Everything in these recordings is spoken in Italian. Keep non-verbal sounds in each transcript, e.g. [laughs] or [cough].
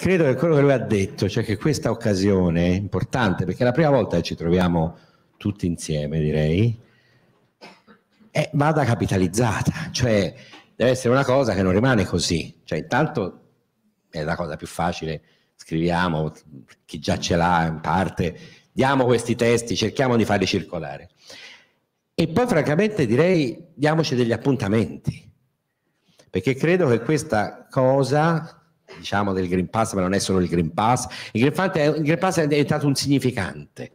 credo che quello che lui ha detto, cioè che questa occasione è importante, perché è la prima volta che ci troviamo tutti insieme, direi, è, eh, vada capitalizzata, cioè deve essere una cosa che non rimane così. Cioè, intanto è la cosa più facile, scriviamo, chi già ce l'ha in parte, diamo questi testi, cerchiamo di farli circolare. E poi francamente direi diamoci degli appuntamenti, perché credo che questa cosa diciamo del Green Pass, ma non è solo il Green Pass. Il Green Pass è, il Green Pass è diventato un significante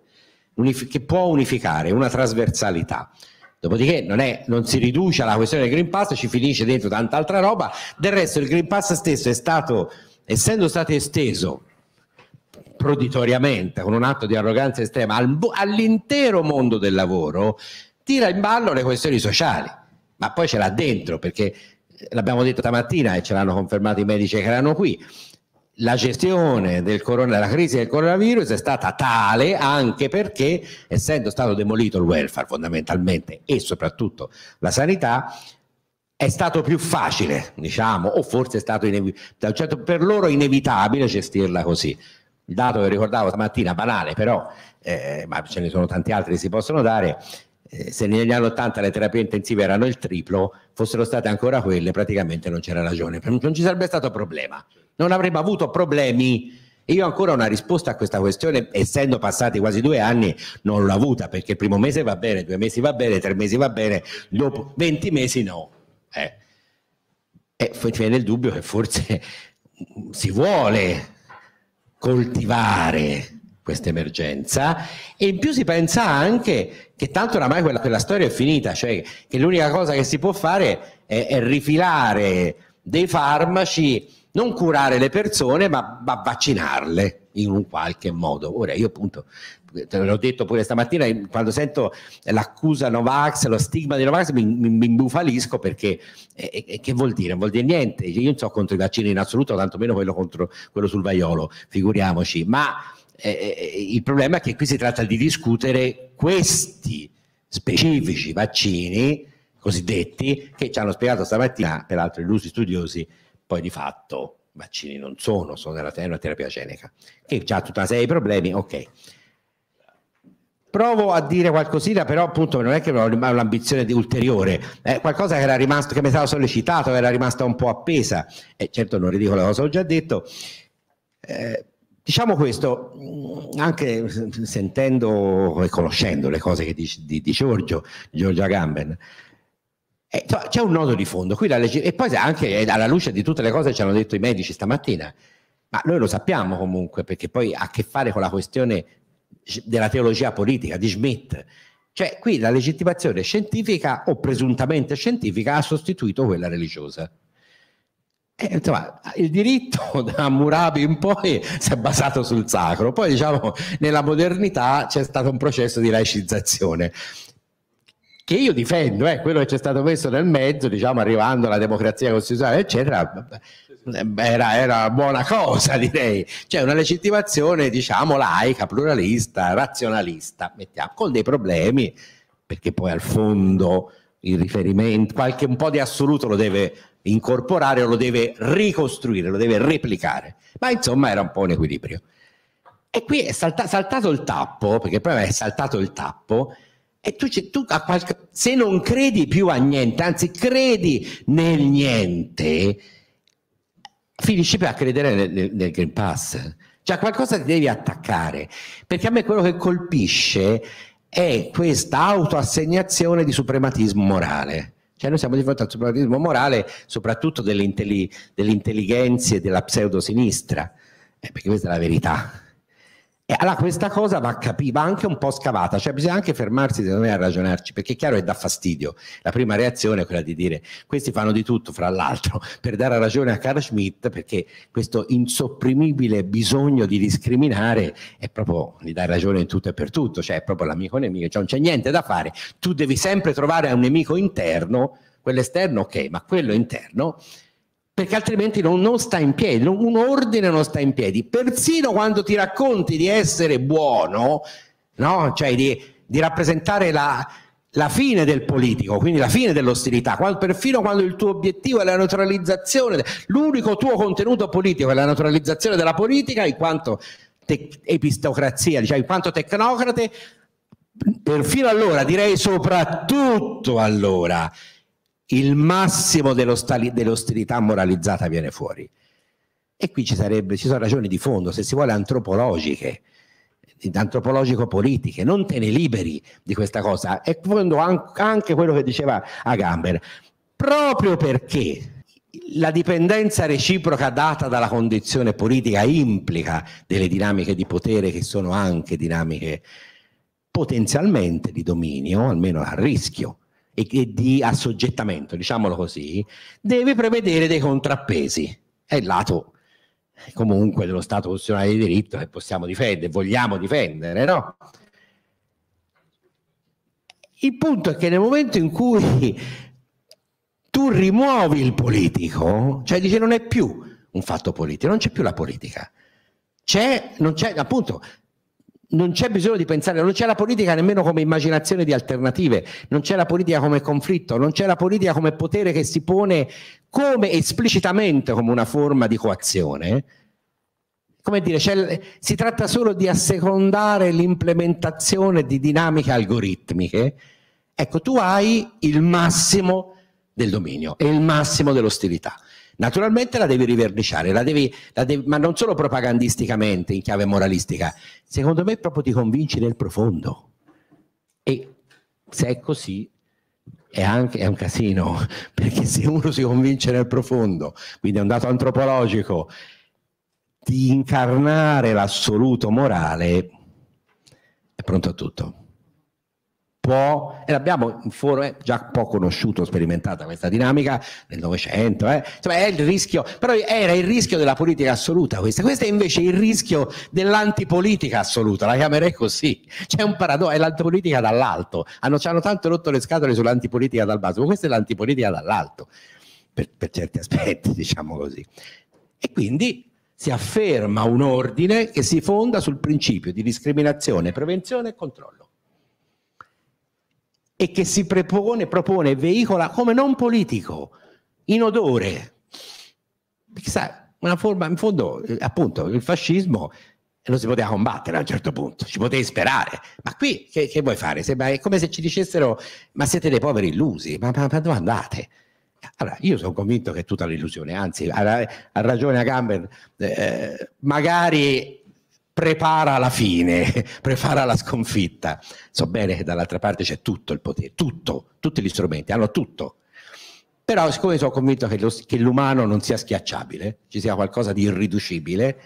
unif- che può unificare una trasversalità. Dopodiché non, è, non, si riduce alla questione del Green Pass, ci finisce dentro tanta altra roba. Del resto il Green Pass stesso è stato, essendo stato esteso proditoriamente, con un atto di arroganza estrema, al, all'intero mondo del lavoro, tira in ballo le questioni sociali. Ma poi ce l'ha dentro, perché l'abbiamo detto stamattina e ce l'hanno confermato i medici che erano qui, la gestione della crisi del coronavirus è stata tale anche perché, essendo stato demolito il welfare fondamentalmente e soprattutto la sanità, è stato più facile, diciamo, o forse è stato certo, per loro inevitabile gestirla così. Il dato che ricordavo stamattina, banale però, eh, ma ce ne sono tanti altri che si possono dare, eh, se negli anni 80 le terapie intensive erano il triplo, fossero state ancora quelle, praticamente non c'era ragione, non ci sarebbe stato problema, non avremmo avuto problemi. Io ancora una risposta a questa questione, essendo passati quasi due anni, non l'ho avuta perché il primo mese va bene, due mesi va bene, tre mesi va bene, dopo 20 mesi no. Eh. E viene il dubbio che forse si vuole coltivare questa emergenza e in più si pensa anche che tanto oramai quella, quella storia è finita, cioè che l'unica cosa che si può fare è, è rifilare dei farmaci, non curare le persone ma, ma vaccinarle in un qualche modo. Ora io appunto te l'ho detto pure stamattina, quando sento l'accusa Novax, lo stigma di Novax, mi, mi, mi imbufalisco perché eh, eh, che vuol dire? Non vuol dire niente. Io non so contro i vaccini in assoluto, tantomeno quello, contro, quello sul vaiolo, figuriamoci. Ma eh, eh, eh, il problema è che qui si tratta di discutere questi specifici vaccini cosiddetti che ci hanno spiegato stamattina, peraltro illusi studiosi, poi di fatto vaccini non sono, sono della, una terapia genica, che ha tutta una serie di problemi, ok. Provo a dire qualcosina, però appunto non è che ho l'ambizione ulteriore, è qualcosa che era rimasto, che mi stava sollecitato, era rimasta un po' appesa, e eh, certo non ridico la cosa ho già detto, eh, Diciamo questo, mm, anche sentendo e conoscendo le cose di, di, di, Giorgio, Giorgia Gamben, eh, c'è un nodo di fondo. Legge, e poi anche alla luce di tutte le cose che ci hanno detto i medici stamattina, ma noi lo sappiamo comunque, perché poi ha a che fare con la questione della teologia politica di Schmidt. Cioè qui la legittimazione scientifica o presuntamente scientifica ha sostituito quella religiosa. E, eh, insomma, il diritto [laughs] da Murabi in poi si è basato sul sacro, poi diciamo nella modernità c'è stato un processo di laicizzazione che io difendo, eh, quello che c'è stato messo nel mezzo, diciamo arrivando alla democrazia costituzionale, eccetera, eh, era, era buona cosa [laughs] direi, cioè una legittimazione diciamo laica, pluralista, razionalista, mettiamo, con dei problemi, perché poi al fondo il riferimento, qualche un po' di assoluto lo deve incorporare o lo deve ricostruire, lo deve replicare. Ma insomma era un po' un equilibrio. E qui è salta, saltato il tappo, perché poi è saltato il tappo, e tu, tu a qualche, se non credi più a niente, anzi credi nel niente, finisci per credere nel, nel, nel Green Pass. Cioè qualcosa ti devi attaccare, perché a me quello che colpisce è questa autoassegnazione di suprematismo morale. Cioè noi siamo di fronte al suprematismo morale soprattutto delle, intelli- intelligenze della pseudosinistra, eh, perché questa è la verità. E allora questa cosa va, capi- va anche un po' scavata, cioè bisogna anche fermarsi secondo me a ragionarci, perché è chiaro che dà fastidio. La prima reazione è quella di dire questi fanno di tutto, fra l'altro, [laughs] per dare ragione a Carl Schmitt, perché questo insopprimibile bisogno di discriminare è proprio di dare ragione in tutto e per tutto, cioè è proprio l'amico nemico, cioè non c'è niente da fare, tu devi sempre trovare un nemico interno, quello esterno ok, ma quello interno perché altrimenti non, non, sta in piedi, un ordine non sta in piedi. Persino quando ti racconti di essere buono, no? cioè di, di rappresentare la, la, fine del politico, quindi la fine dell'ostilità, quando, perfino quando il tuo obiettivo è la neutralizzazione, l'unico tuo contenuto politico è la neutralizzazione della politica, in quanto te, epistocrazia, diciamo, in quanto tecnocrate, perfino allora, direi soprattutto allora, il massimo dell'ostilità moralizzata viene fuori. E qui ci, sarebbe, ci sono ragioni di fondo, se si vuole antropologiche, antropologico-politiche, non te ne liberi di questa cosa. E quando anche quello che diceva Agamben, proprio perché la dipendenza reciproca data dalla condizione politica implica delle dinamiche di potere che sono anche dinamiche potenzialmente di dominio, almeno a rischio e, di assoggettamento, diciamolo così, deve prevedere dei contrappesi. È il lato eh, comunque dello Stato costituzionale di diritto che possiamo difendere, vogliamo difendere, no? Il punto è che nel momento in cui tu rimuovi il politico, cioè dici non è più un fatto politico, non c'è più la politica. C'è, non c'è, appunto, non c'è bisogno di pensare, non c'è la politica nemmeno come immaginazione di alternative, non c'è la politica come conflitto, non c'è la politica come potere che si pone come esplicitamente come una forma di coazione. Come dire, si tratta solo di assecondare l'implementazione di dinamiche algoritmiche. Ecco, tu hai il massimo del dominio e il massimo dell'ostilità. Naturalmente la devi riverniciare, la devi, la devi, ma non solo propagandisticamente, in chiave moralistica, secondo me proprio ti convinci nel profondo. E se è così, è anche è un casino, [laughs] perché se uno si convince nel profondo, quindi è un dato antropologico, di incarnare l'assoluto morale, è pronto a tutto può, e abbiamo in foro, eh, già po' conosciuto, sperimentata questa dinamica nel Novecento, eh? insomma è il rischio, però era il rischio della politica assoluta questa, questo è invece il rischio dell'antipolitica assoluta, la chiamerei così, c'è un paradosso, è l'antipolitica dall'alto, hanno, ci hanno tanto rotto le scatole sull'antipolitica dal basso, ma questa è l'antipolitica dall'alto, per, per certi aspetti [laughs] diciamo così. E quindi si afferma un ordine che si fonda sul principio di discriminazione, prevenzione e controllo e che si propone, propone veicola come non politico, in odore. Chissà, una forma, in fondo, appunto, il fascismo non si poteva combattere a un certo punto, ci potevi sperare, ma qui che, che vuoi fare? Sembra, è come se ci dicessero, ma siete dei poveri illusi, ma, ma, ma dove andate? Allora, io sono convinto che è tutta l'illusione, anzi, ha, ragione Agamben, eh, magari prepara la fine, [laughs] prepara la sconfitta. So bene che dall'altra parte c'è tutto il potere, tutto, tutti gli strumenti, hanno tutto. Però siccome sono convinto che, lo, che l'umano non sia schiacciabile, ci sia qualcosa di irriducibile,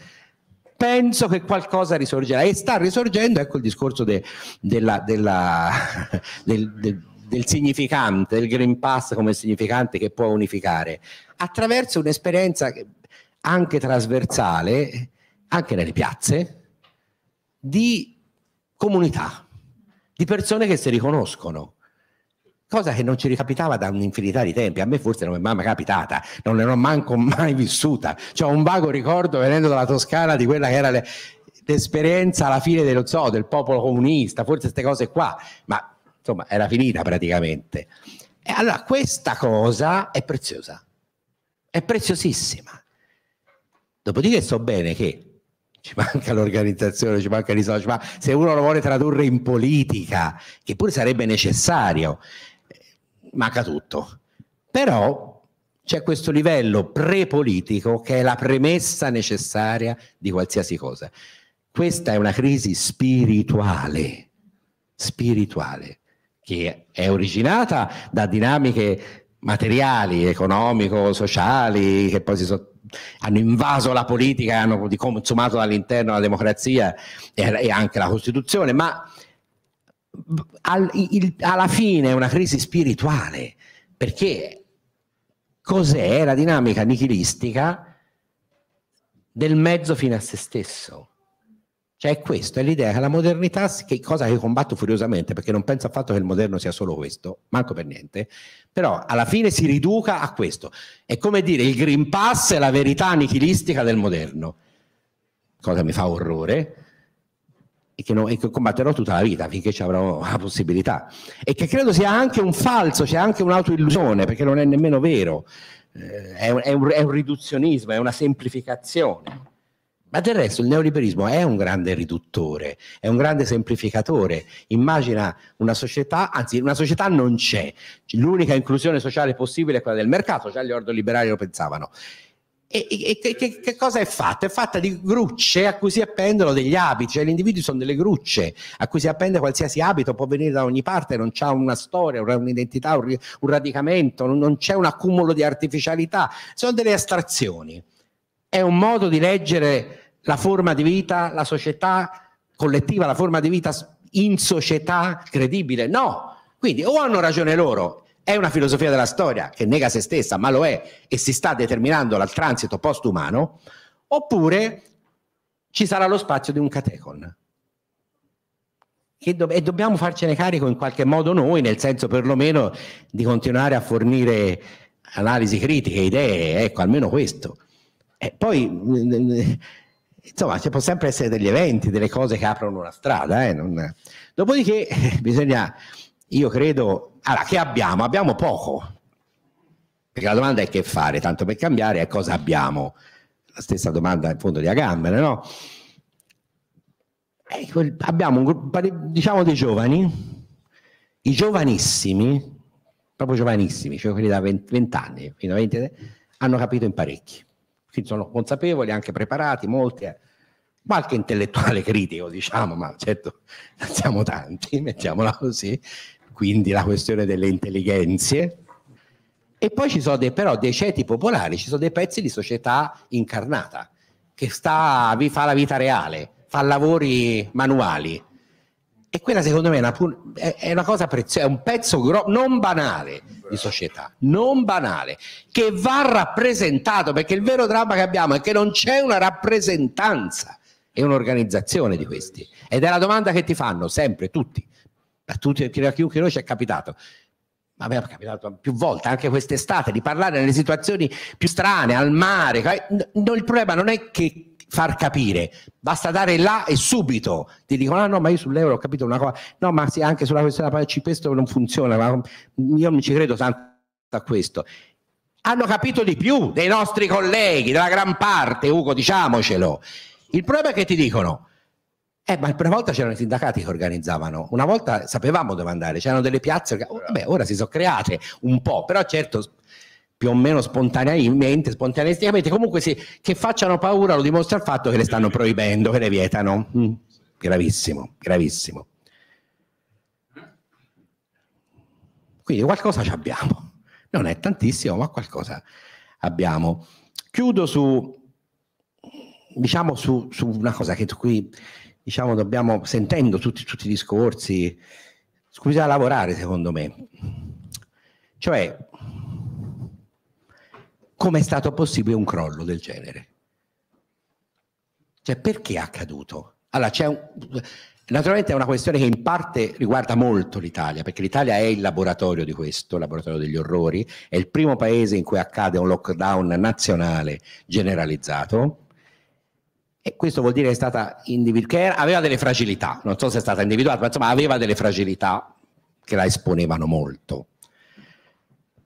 penso che qualcosa risorgerà e sta risorgendo, ecco il discorso de, della, della, [laughs] del, del, del significante, del Green Pass come significante che può unificare, attraverso un'esperienza anche trasversale, anche nelle piazze, di comunità, di persone che si riconoscono. Cosa che non ci ricapitava da un'infinità di tempi, a me forse non è mai capitata, non ne ho manco mai vissuta. Cioè un vago ricordo venendo dalla Toscana di quella che era le, l'esperienza alla fine dello zoo, del popolo comunista, forse queste cose qua, ma insomma era finita praticamente. E allora questa cosa è preziosa, è preziosissima. Dopodiché so bene che ci manca l'organizzazione, ci manca l'isolazione, ma manca... se uno lo vuole tradurre in politica, che pure sarebbe necessario, eh, manca tutto. Però c'è questo livello pre-politico che è la premessa necessaria di qualsiasi cosa. Questa è una crisi spirituale, spirituale, che è originata da dinamiche materiali, economico, sociali, che poi si sono hanno invaso la politica, hanno consumato dall'interno la democrazia e, anche la Costituzione, ma al, il, alla fine è una crisi spirituale, perché cos'è la dinamica nichilistica del mezzo fine a se stesso? Cioè è questo, è l'idea che la modernità, che cosa che combatto furiosamente, perché non penso affatto che il moderno sia solo questo, manco per niente, però alla fine si riduca a questo. È come dire il Green Pass è la verità nichilistica del moderno, cosa mi fa orrore, e che, non, e che, combatterò tutta la vita finché ci avrò la possibilità. E che credo sia anche un falso, c'è anche un'autoillusione, perché non è nemmeno vero. Eh, è, un, è un riduzionismo, è una semplificazione. Ma del resto il neoliberismo è un grande riduttore, è un grande semplificatore. Immagina una società, anzi una società non c'è, l'unica inclusione sociale possibile è quella del mercato, già gli ordoliberali lo pensavano. E, e, che, che, cosa è fatta? È fatta di grucce a cui si appendono degli abiti, cioè gli individui sono delle grucce a cui si appende qualsiasi abito, può venire da ogni parte, non c'è una storia, un'identità, un, radicamento, non c'è un accumulo di artificialità, sono delle astrazioni. È un modo di leggere la forma di vita, la società collettiva, la forma di vita in società credibile? No. Quindi o hanno ragione loro, è una filosofia della storia che nega se stessa, ma lo è e si sta determinando dal transito postumano, oppure ci sarà lo spazio di un catecon. E, do- e, dobbiamo farcene carico in qualche modo noi, nel senso perlomeno di continuare a fornire analisi critiche, idee, ecco, almeno questo. E poi, mm, mm, eh, insomma, ci possono sempre essere degli eventi, delle cose che aprono una strada. Eh? Non... Dopodiché [laughs] bisogna, io credo, allora che abbiamo? Abbiamo poco. Perché la domanda è che fare, tanto per cambiare, è cosa abbiamo? La stessa domanda in fondo di Agamben, no? Eh, abbiamo un gruppo, diciamo, dei giovani, i giovanissimi, proprio giovanissimi, cioè quelli da 20, 20 anni fino a 20, hanno capito in parecchi. Sì, sono consapevoli, anche preparati, molti, eh. qualche intellettuale [laughs] critico, diciamo, ma certo [laughs] siamo tanti, mettiamola così, quindi la questione delle intelligenze. E poi ci sono dei, però dei ceti popolari, ci sono dei pezzi di società incarnata, che sta, vi fa la vita reale, fa lavori manuali, e quella secondo me è una, è una cosa preziosa, è un pezzo gro- non banale di società, non banale, che va rappresentato, perché il vero dramma che abbiamo è che non c'è una rappresentanza e un'organizzazione di questi. Ed è la domanda che ti fanno sempre tutti, a, tutti, a chiunque noi ci è capitato, ma mi è capitato più volte anche quest'estate di parlare nelle situazioni più strane, al mare. Cioè, il problema non è che far capire, basta dare là e subito, ti dicono ah no ma io sull'euro ho capito una cosa, no ma sì, anche sulla questione della pace questo non funziona, ma io non ci credo tanto a questo. Hanno capito di più dei nostri colleghi, della gran parte, Ugo, diciamocelo. Il problema è che ti dicono, eh, ma la prima volta c'erano i sindacati che organizzavano, una volta sapevamo dove andare, c'erano delle piazze, che, vabbè, ora si sono create un po', però certo più o meno spontaneamente, spontaneisticamente, comunque sì, che facciano paura lo dimostra il fatto che le stanno proibendo, che le vietano. Mm. Gravissimo, gravissimo. Quindi qualcosa ci abbiamo. Non è tantissimo, ma qualcosa abbiamo. Chiudo su, diciamo, su, su una cosa che qui, diciamo, dobbiamo, sentendo tutti, tutti i discorsi, scusa lavorare secondo me. Cioè, come è stato possibile un crollo del genere? Cioè, perché è accaduto? Allora, c'è un... Naturalmente è una questione che in parte riguarda molto l'Italia, perché l'Italia è il laboratorio di questo, il laboratorio degli orrori, è il primo paese in cui accade un lockdown nazionale generalizzato. E questo vuol dire che è stata individuata, aveva delle fragilità, non so se è stata individuata, ma insomma aveva delle fragilità che la esponevano molto.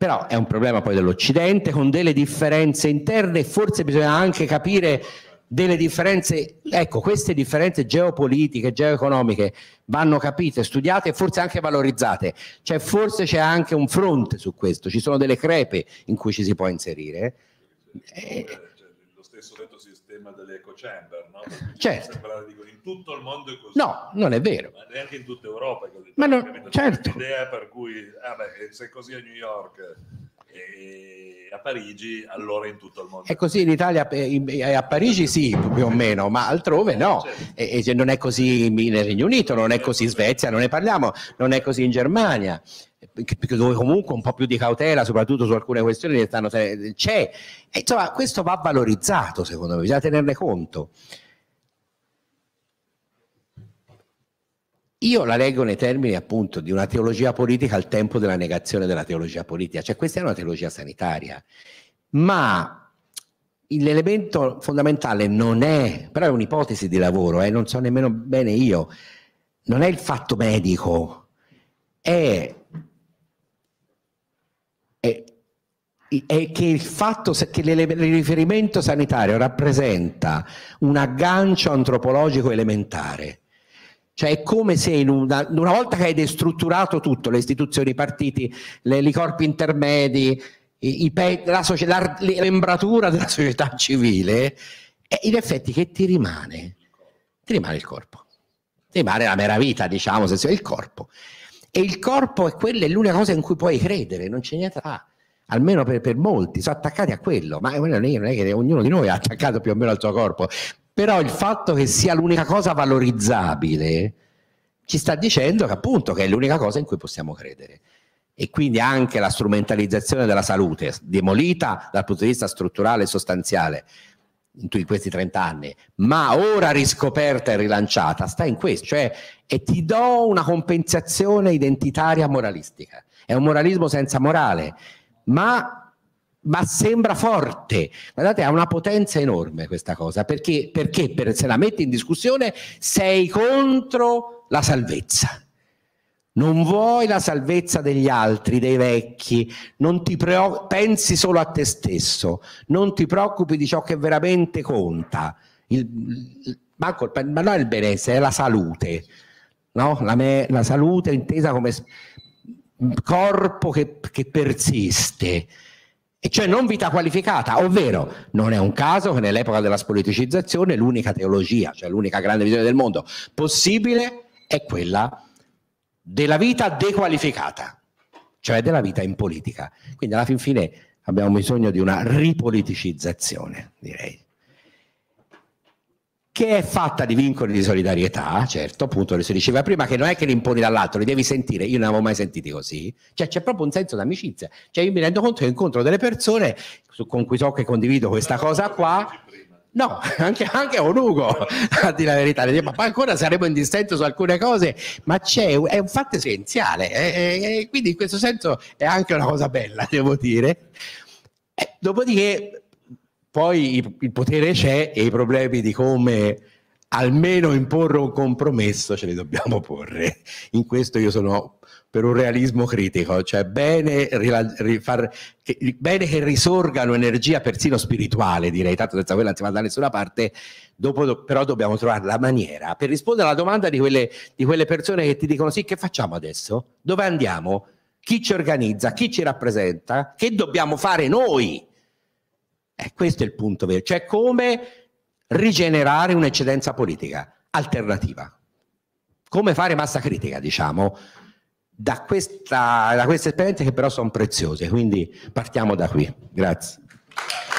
Però è un problema poi dell'Occidente con delle differenze interne e forse bisogna anche capire delle differenze, ecco, queste differenze geopolitiche, geoeconomiche vanno capite, studiate e forse anche valorizzate. Cioè forse c'è anche un fronte su questo, ci sono delle crepe in cui ci si può inserire. Eh, cioè, lo stesso detto si sistema delle eco chamber, no? Certo. Dico, in tutto il mondo è così. No, non è vero. Ma neanche in tutta Europa è così. Ma non, certo. L'idea per cui, ah beh, se è così a New York a Parigi, allora in tutto il mondo. È così in Italia, eh, eh, a Parigi sì, più o meno, ma altrove no. Certo. E, e non è così nel Regno Unito, non è così in Svezia, non ne parliamo, non è così in Germania eh, dove comunque un po' più di cautela, soprattutto su alcune questioni che stanno c'è. E, insomma, questo va valorizzato, secondo me, bisogna tenerne conto. Io la leggo nei termini appunto di una teologia politica al tempo della negazione della teologia politica, cioè questa è una teologia sanitaria, ma l'elemento fondamentale non è, però è un'ipotesi di lavoro, eh, non so nemmeno bene io, non è il fatto medico, è, è, è che il fatto che il riferimento sanitario rappresenta un aggancio antropologico elementare cioè è come se una, una, volta che hai destrutturato tutto, le istituzioni, i partiti, le, i corpi intermedi, i, i pe- la società, l'embratura della società civile, in effetti che ti rimane? Ti rimane il corpo. Ti rimane la mera vita, diciamo, se sei il corpo. E il corpo è quella, è l'unica cosa in cui puoi credere, non c'è niente da fare almeno per, per molti, sono attaccati a quello, ma non è che ognuno di noi è attaccato più o meno al suo corpo, però il fatto che sia l'unica cosa valorizzabile ci sta dicendo che appunto che è l'unica cosa in cui possiamo credere e quindi anche la strumentalizzazione della salute demolita dal punto di vista strutturale e sostanziale in questi 30 anni, ma ora riscoperta e rilanciata, sta in questo, cioè e ti do una compensazione identitaria moralistica. È un moralismo senza morale ma, ma sembra forte. Guardate, ha una potenza enorme questa cosa, perché, perché per, se la metti in discussione sei contro la salvezza. Non vuoi la salvezza degli altri, dei vecchi, pensi solo a te stesso, non ti preoccupi di ciò che veramente conta. Il, il, ma non è il benessere, è la salute. No? La, me, la, salute intesa come corpo che, che persiste, e cioè non vita qualificata, ovvero non è un caso che nell'epoca della spoliticizzazione l'unica teologia, cioè l'unica grande visione del mondo possibile è quella della vita dequalificata, cioè della vita in politica. Quindi alla fin fine abbiamo bisogno di una ripoliticizzazione, direi che è fatta di vincoli di solidarietà, certo, appunto, lo si diceva prima, che non è che li imponi dall'altro, li devi sentire, io non avevo mai sentiti così, cioè c'è proprio un senso d'amicizia, cioè io mi rendo conto che incontro delle persone su, con cui so che condivido questa cosa qua, No, [laughs] anche, anche Ugo, a dire la verità, ma ancora saremo in dissenso su alcune cose, ma c'è, è un fatto essenziale, e, eh, e, eh, eh, quindi in questo senso è anche una cosa bella, devo dire. E, dopodiché poi il potere c'è e i problemi di come almeno imporre un compromesso ce li dobbiamo porre. In questo io sono per un realismo critico, cioè bene, rifar, che, bene che risorgano energia persino spirituale, direi, tanto senza quella non si va da nessuna parte, dopo do, però dobbiamo trovare la maniera per rispondere alla domanda di quelle, di quelle persone che ti dicono sì, che facciamo adesso? Dove andiamo? Chi ci organizza? Chi ci rappresenta? Che dobbiamo fare noi? Eh, questo è il punto vero, cioè come rigenerare un'eccedenza politica alternativa, come fare massa critica, diciamo, da, questa, da queste esperienze che però sono preziose, quindi partiamo da qui. Grazie.